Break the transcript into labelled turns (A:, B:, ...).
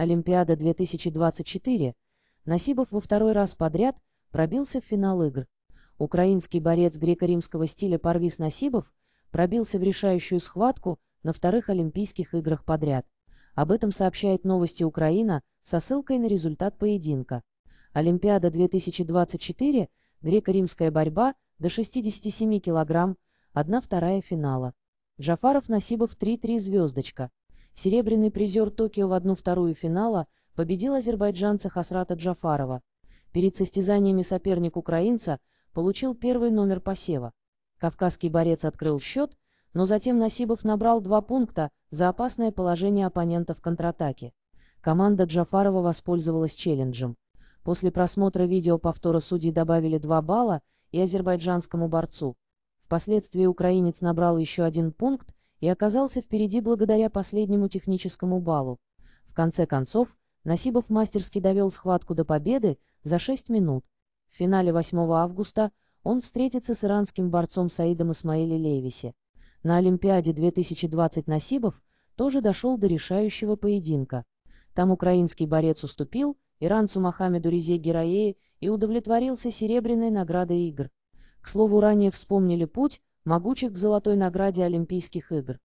A: Олимпиада 2024, Насибов во второй раз подряд пробился в финал игр. Украинский борец греко-римского стиля Парвис Насибов пробился в решающую схватку на вторых Олимпийских играх подряд. Об этом сообщает новости Украина со ссылкой на результат поединка. Олимпиада 2024, греко-римская борьба до 67 кг 1-2 финала. Джафаров Насибов 3-3 звездочка. Серебряный призер Токио в одну вторую финала победил азербайджанца Хасрата Джафарова. Перед состязаниями соперник украинца получил первый номер посева. Кавказский борец открыл счет, но затем Насибов набрал два пункта за опасное положение оппонента в контратаке. Команда Джафарова воспользовалась челленджем. После просмотра видео повтора судьи добавили два балла и азербайджанскому борцу. Впоследствии украинец набрал еще один пункт и оказался впереди благодаря последнему техническому балу. В конце концов, Насибов мастерски довел схватку до победы за 6 минут. В финале 8 августа он встретится с иранским борцом Саидом Исмаили Левиси. На Олимпиаде 2020 Насибов тоже дошел до решающего поединка. Там украинский борец уступил иранцу Мохаммеду Резе Герае и удовлетворился серебряной наградой игр. К слову, ранее вспомнили путь, могучих к золотой награде Олимпийских игр.